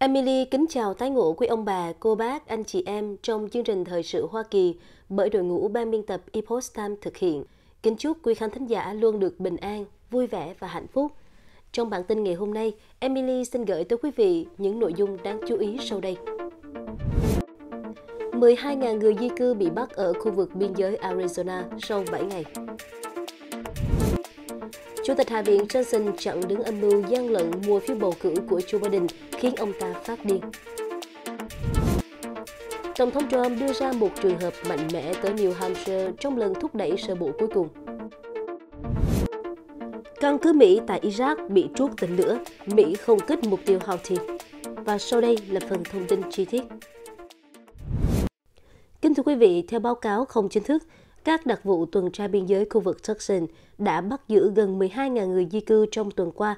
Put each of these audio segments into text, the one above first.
Emily kính chào tái ngộ quý ông bà, cô bác, anh chị em trong chương trình Thời sự Hoa Kỳ bởi đội ngũ ban biên tập Epoch Time thực hiện. Kính chúc quý khán thính giả luôn được bình an, vui vẻ và hạnh phúc. Trong bản tin ngày hôm nay, Emily xin gửi tới quý vị những nội dung đáng chú ý sau đây. 12.000 người di cư bị bắt ở khu vực biên giới Arizona sau 7 ngày. Chủ tịch Hạ viện Johnson chặn đứng âm mưu gian lận mua phiếu bầu cử của Joe Biden khiến ông ta phát điên. Tổng thống Trump đưa ra một trường hợp mạnh mẽ tới New Hampshire trong lần thúc đẩy sơ bộ cuối cùng. Căn cứ Mỹ tại Iraq bị trút tên lửa, Mỹ không kích mục tiêu Houthi. Và sau đây là phần thông tin chi tiết. Kính thưa quý vị, theo báo cáo không chính thức, các đặc vụ tuần tra biên giới khu vực Tucson đã bắt giữ gần 12.000 người di cư trong tuần qua.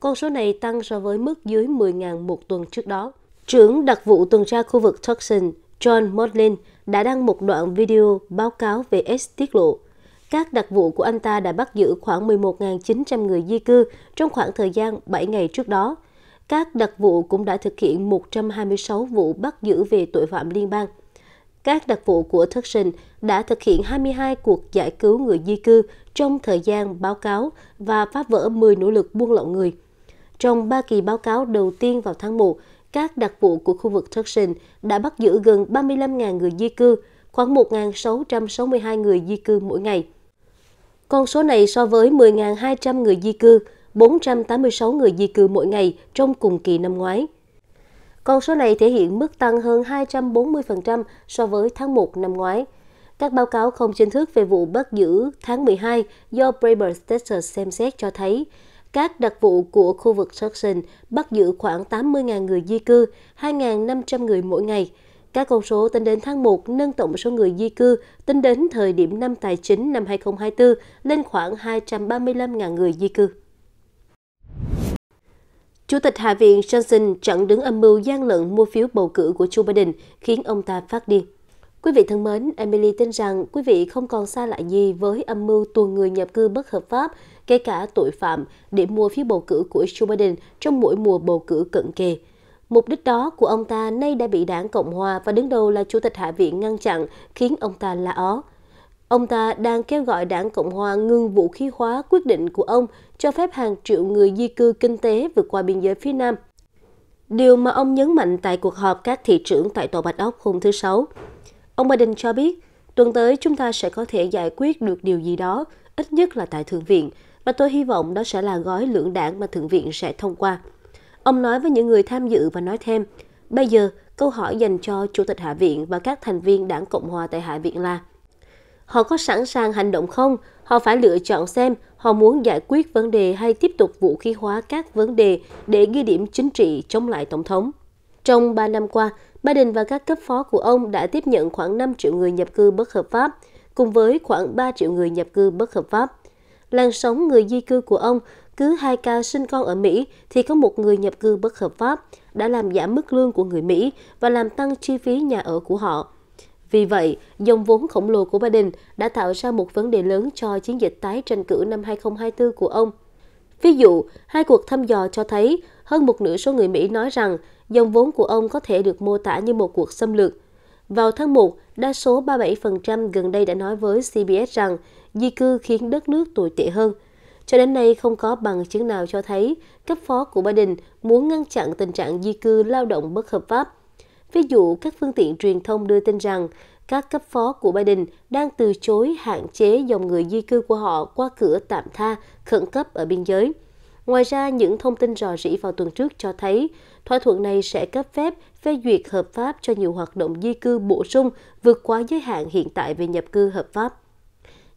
Con số này tăng so với mức dưới 10.000 một tuần trước đó. Trưởng đặc vụ tuần tra khu vực Tucson, John Modlin đã đăng một đoạn video báo cáo về S tiết lộ. Các đặc vụ của anh ta đã bắt giữ khoảng 11.900 người di cư trong khoảng thời gian 7 ngày trước đó. Các đặc vụ cũng đã thực hiện 126 vụ bắt giữ về tội phạm liên bang – các đặc vụ của thất sinh đã thực hiện 22 cuộc giải cứu người di cư trong thời gian báo cáo và phá vỡ 10 nỗ lực buôn lậu người. Trong 3 kỳ báo cáo đầu tiên vào tháng 1, các đặc vụ của khu vực thất sinh đã bắt giữ gần 35.000 người di cư, khoảng 1.662 người di cư mỗi ngày. Con số này so với 10.200 người di cư, 486 người di cư mỗi ngày trong cùng kỳ năm ngoái. Con số này thể hiện mức tăng hơn 240% so với tháng 1 năm ngoái. Các báo cáo không chính thức về vụ bắt giữ tháng 12 do Braber Texas xem xét cho thấy, các đặc vụ của khu vực Jackson bắt giữ khoảng 80.000 người di cư, 2.500 người mỗi ngày. Các con số tính đến tháng 1 nâng tổng số người di cư tính đến thời điểm năm tài chính năm 2024 lên khoảng 235.000 người di cư. Chủ tịch Hạ viện Johnson chặn đứng âm mưu gian lận mua phiếu bầu cử của Joe Biden khiến ông ta phát điên. Quý vị thân mến, Emily tin rằng quý vị không còn xa lạ gì với âm mưu tuần người nhập cư bất hợp pháp, kể cả tội phạm, để mua phiếu bầu cử của Joe Biden trong mỗi mùa bầu cử cận kề. Mục đích đó của ông ta nay đã bị đảng Cộng Hòa và đứng đầu là Chủ tịch Hạ viện ngăn chặn, khiến ông ta la ó. Ông ta đang kêu gọi đảng Cộng hòa ngừng vũ khí hóa quyết định của ông cho phép hàng triệu người di cư kinh tế vượt qua biên giới phía Nam. Điều mà ông nhấn mạnh tại cuộc họp các thị trưởng tại Tòa Bạch Ốc hôm thứ Sáu. Ông Biden cho biết, tuần tới chúng ta sẽ có thể giải quyết được điều gì đó, ít nhất là tại Thượng viện, và tôi hy vọng đó sẽ là gói lưỡng đảng mà Thượng viện sẽ thông qua. Ông nói với những người tham dự và nói thêm, bây giờ câu hỏi dành cho Chủ tịch Hạ viện và các thành viên đảng Cộng hòa tại Hạ viện là Họ có sẵn sàng hành động không? Họ phải lựa chọn xem họ muốn giải quyết vấn đề hay tiếp tục vũ khí hóa các vấn đề để ghi điểm chính trị chống lại Tổng thống. Trong 3 năm qua, Biden và các cấp phó của ông đã tiếp nhận khoảng 5 triệu người nhập cư bất hợp pháp, cùng với khoảng 3 triệu người nhập cư bất hợp pháp. Làn sóng người di cư của ông, cứ hai ca sinh con ở Mỹ thì có một người nhập cư bất hợp pháp, đã làm giảm mức lương của người Mỹ và làm tăng chi phí nhà ở của họ. Vì vậy, dòng vốn khổng lồ của Biden đã tạo ra một vấn đề lớn cho chiến dịch tái tranh cử năm 2024 của ông. Ví dụ, hai cuộc thăm dò cho thấy hơn một nửa số người Mỹ nói rằng dòng vốn của ông có thể được mô tả như một cuộc xâm lược. Vào tháng 1, đa số 37% gần đây đã nói với CBS rằng di cư khiến đất nước tồi tệ hơn. Cho đến nay không có bằng chứng nào cho thấy cấp phó của Biden muốn ngăn chặn tình trạng di cư lao động bất hợp pháp. Ví dụ, các phương tiện truyền thông đưa tin rằng các cấp phó của Biden đang từ chối hạn chế dòng người di cư của họ qua cửa tạm tha khẩn cấp ở biên giới. Ngoài ra, những thông tin rò rỉ vào tuần trước cho thấy thỏa thuận này sẽ cấp phép phê duyệt hợp pháp cho nhiều hoạt động di cư bổ sung vượt quá giới hạn hiện tại về nhập cư hợp pháp.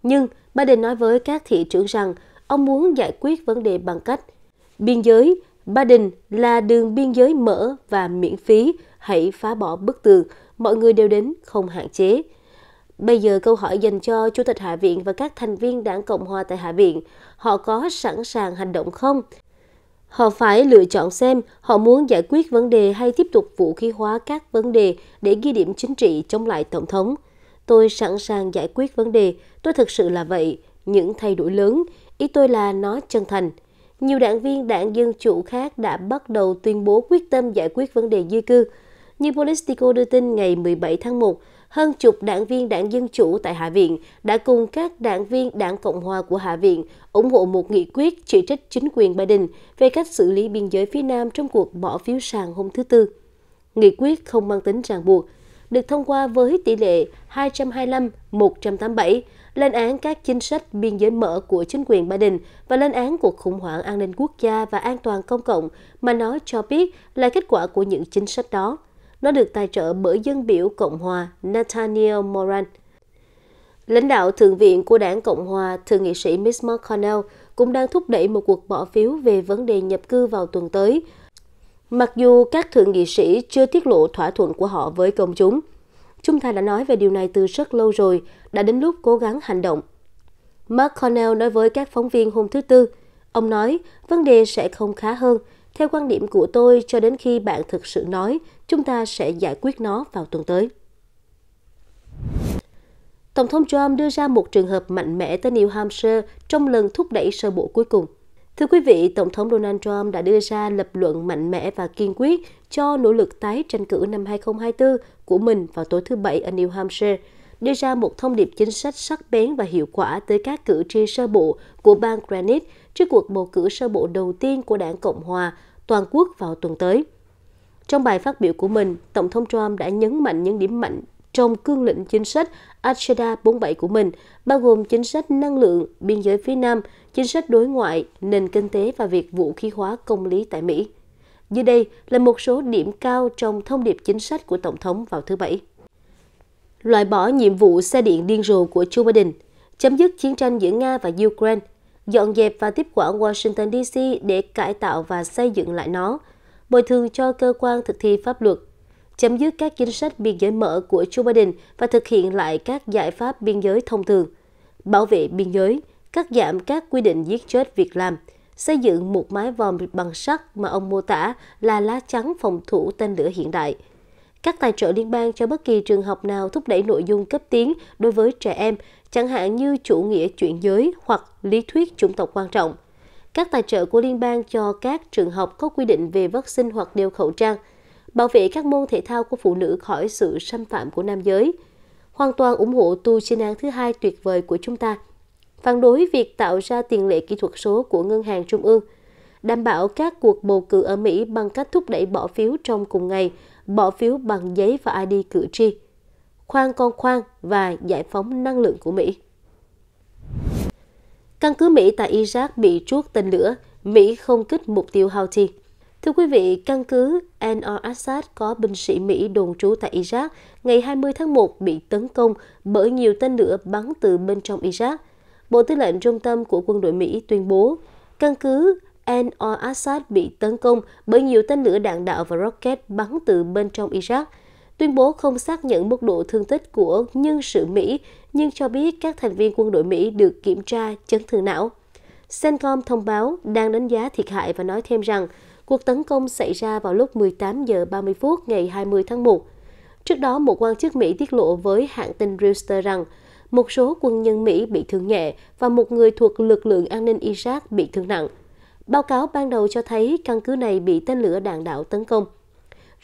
Nhưng Biden nói với các thị trưởng rằng ông muốn giải quyết vấn đề bằng cách biên giới Ba Đình là đường biên giới mở và miễn phí, hãy phá bỏ bức tường, mọi người đều đến không hạn chế. Bây giờ câu hỏi dành cho Chủ tịch Hạ viện và các thành viên đảng Cộng hòa tại Hạ viện, họ có sẵn sàng hành động không? Họ phải lựa chọn xem họ muốn giải quyết vấn đề hay tiếp tục vũ khí hóa các vấn đề để ghi điểm chính trị chống lại Tổng thống. Tôi sẵn sàng giải quyết vấn đề, tôi thực sự là vậy. Những thay đổi lớn, ý tôi là nó chân thành – nhiều đảng viên đảng Dân Chủ khác đã bắt đầu tuyên bố quyết tâm giải quyết vấn đề di cư. Như Politico đưa tin ngày 17 tháng 1, hơn chục đảng viên đảng Dân Chủ tại Hạ viện đã cùng các đảng viên đảng Cộng hòa của Hạ viện ủng hộ một nghị quyết chỉ trích chính quyền Biden về cách xử lý biên giới phía Nam trong cuộc bỏ phiếu sàn hôm thứ Tư. Nghị quyết không mang tính ràng buộc, được thông qua với tỷ lệ 225-187, lên án các chính sách biên giới mở của chính quyền Biden và lên án cuộc khủng hoảng an ninh quốc gia và an toàn công cộng mà nó cho biết là kết quả của những chính sách đó. Nó được tài trợ bởi dân biểu Cộng hòa Nathaniel Moran. Lãnh đạo Thượng viện của đảng Cộng hòa, Thượng nghị sĩ Miss McConnell cũng đang thúc đẩy một cuộc bỏ phiếu về vấn đề nhập cư vào tuần tới, mặc dù các thượng nghị sĩ chưa tiết lộ thỏa thuận của họ với công chúng – Chúng ta đã nói về điều này từ rất lâu rồi, đã đến lúc cố gắng hành động. Mark Cornell nói với các phóng viên hôm thứ Tư, ông nói vấn đề sẽ không khá hơn. Theo quan điểm của tôi, cho đến khi bạn thực sự nói, chúng ta sẽ giải quyết nó vào tuần tới. Tổng thống Trump đưa ra một trường hợp mạnh mẽ tới New Hampshire trong lần thúc đẩy sơ bộ cuối cùng. Thưa quý vị, Tổng thống Donald Trump đã đưa ra lập luận mạnh mẽ và kiên quyết cho nỗ lực tái tranh cử năm 2024 của mình vào tối thứ Bảy ở New Hampshire, đưa ra một thông điệp chính sách sắc bén và hiệu quả tới các cử tri sơ bộ của bang Granite trước cuộc bầu cử sơ bộ đầu tiên của đảng Cộng Hòa toàn quốc vào tuần tới. Trong bài phát biểu của mình, Tổng thống Trump đã nhấn mạnh những điểm mạnh trong cương lĩnh chính sách Agenda 47 của mình, bao gồm chính sách năng lượng, biên giới phía Nam, chính sách đối ngoại, nền kinh tế và việc vũ khí hóa công lý tại Mỹ. Dưới đây là một số điểm cao trong thông điệp chính sách của Tổng thống vào thứ Bảy. Loại bỏ nhiệm vụ xe điện điên rồ của Joe Biden, chấm dứt chiến tranh giữa Nga và Ukraine, dọn dẹp và tiếp quản Washington DC để cải tạo và xây dựng lại nó, bồi thường cho cơ quan thực thi pháp luật, chấm dứt các chính sách biên giới mở của Joe Biden và thực hiện lại các giải pháp biên giới thông thường, bảo vệ biên giới, cắt giảm các quy định giết chết việc làm, xây dựng một mái vòm bằng sắt mà ông mô tả là lá chắn phòng thủ tên lửa hiện đại. Các tài trợ liên bang cho bất kỳ trường học nào thúc đẩy nội dung cấp tiến đối với trẻ em, chẳng hạn như chủ nghĩa chuyển giới hoặc lý thuyết chủng tộc quan trọng. Các tài trợ của liên bang cho các trường học có quy định về vaccine hoặc đeo khẩu trang – bảo vệ các môn thể thao của phụ nữ khỏi sự xâm phạm của nam giới. Hoàn toàn ủng hộ tu chiến án thứ hai tuyệt vời của chúng ta, phản đối việc tạo ra tiền lệ kỹ thuật số của Ngân hàng Trung ương, đảm bảo các cuộc bầu cử ở Mỹ bằng cách thúc đẩy bỏ phiếu trong cùng ngày, bỏ phiếu bằng giấy và ID cử tri, khoan con khoan và giải phóng năng lượng của Mỹ. Căn cứ Mỹ tại Iraq bị chuốt tên lửa, Mỹ không kích mục tiêu Houthi. Thưa quý vị, căn cứ Anwar Assad có binh sĩ Mỹ đồn trú tại Iraq ngày 20 tháng 1 bị tấn công bởi nhiều tên lửa bắn từ bên trong Iraq. Bộ Tư lệnh Trung tâm của quân đội Mỹ tuyên bố, căn cứ Anwar Assad bị tấn công bởi nhiều tên lửa đạn đạo và rocket bắn từ bên trong Iraq. Tuyên bố không xác nhận mức độ thương tích của nhân sự Mỹ, nhưng cho biết các thành viên quân đội Mỹ được kiểm tra chấn thương não. Cencom thông báo đang đánh giá thiệt hại và nói thêm rằng Cuộc tấn công xảy ra vào lúc 18 giờ 30 phút ngày 20 tháng 1. Trước đó, một quan chức Mỹ tiết lộ với hãng tin Reuters rằng một số quân nhân Mỹ bị thương nhẹ và một người thuộc lực lượng an ninh Iraq bị thương nặng. Báo cáo ban đầu cho thấy căn cứ này bị tên lửa đạn đạo tấn công.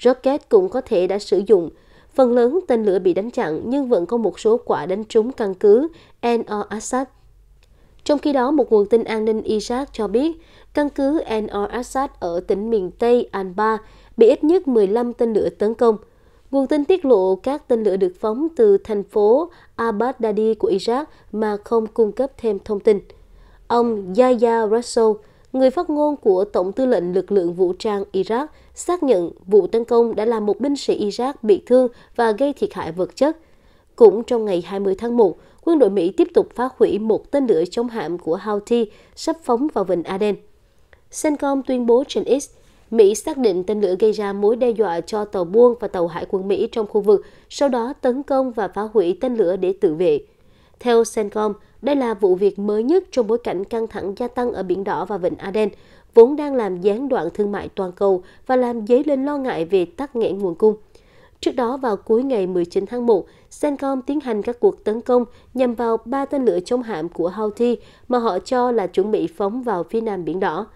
Rocket cũng có thể đã sử dụng. Phần lớn tên lửa bị đánh chặn nhưng vẫn có một số quả đánh trúng căn cứ Al Assad. Trong khi đó, một nguồn tin an ninh Iraq cho biết Căn cứ Enor Assad ở tỉnh miền Tây Anbar bị ít nhất 15 tên lửa tấn công. Nguồn tin tiết lộ các tên lửa được phóng từ thành phố Abadadi của Iraq mà không cung cấp thêm thông tin. Ông Yahya Rasul, người phát ngôn của Tổng tư lệnh lực lượng vũ trang Iraq, xác nhận vụ tấn công đã làm một binh sĩ Iraq bị thương và gây thiệt hại vật chất. Cũng trong ngày 20 tháng 1, quân đội Mỹ tiếp tục phá hủy một tên lửa chống hạm của Houthi sắp phóng vào vịnh Aden. Cencom tuyên bố trên X, Mỹ xác định tên lửa gây ra mối đe dọa cho tàu buôn và tàu hải quân Mỹ trong khu vực, sau đó tấn công và phá hủy tên lửa để tự vệ. Theo Cencom, đây là vụ việc mới nhất trong bối cảnh căng thẳng gia tăng ở Biển Đỏ và Vịnh Aden, vốn đang làm gián đoạn thương mại toàn cầu và làm dấy lên lo ngại về tắc nghẽn nguồn cung. Trước đó vào cuối ngày 19 tháng 1, Cencom tiến hành các cuộc tấn công nhằm vào ba tên lửa chống hạm của Houthi mà họ cho là chuẩn bị phóng vào phía nam Biển Đỏ.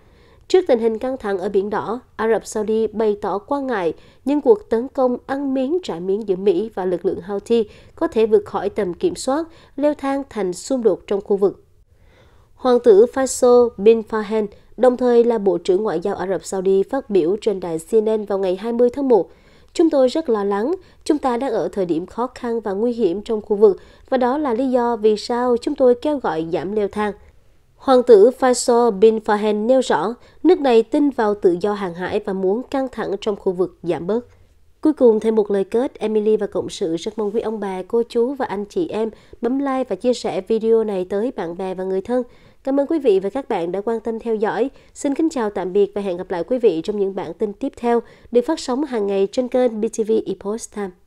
Trước tình hình căng thẳng ở Biển Đỏ, Ả Rập Saudi bày tỏ quan ngại những cuộc tấn công ăn miếng trả miếng giữa Mỹ và lực lượng Houthi có thể vượt khỏi tầm kiểm soát, leo thang thành xung đột trong khu vực. Hoàng tử Faisal bin Farhan, đồng thời là Bộ trưởng Ngoại giao Ả Rập Saudi phát biểu trên đài CNN vào ngày 20 tháng 1. Chúng tôi rất lo lắng, chúng ta đang ở thời điểm khó khăn và nguy hiểm trong khu vực và đó là lý do vì sao chúng tôi kêu gọi giảm leo thang. Hoàng tử Faisal bin Fahen nêu rõ, nước này tin vào tự do hàng hải và muốn căng thẳng trong khu vực giảm bớt. Cuối cùng thêm một lời kết, Emily và Cộng sự rất mong quý ông bà, cô chú và anh chị em bấm like và chia sẻ video này tới bạn bè và người thân. Cảm ơn quý vị và các bạn đã quan tâm theo dõi. Xin kính chào tạm biệt và hẹn gặp lại quý vị trong những bản tin tiếp theo được phát sóng hàng ngày trên kênh BTV Epoch Time.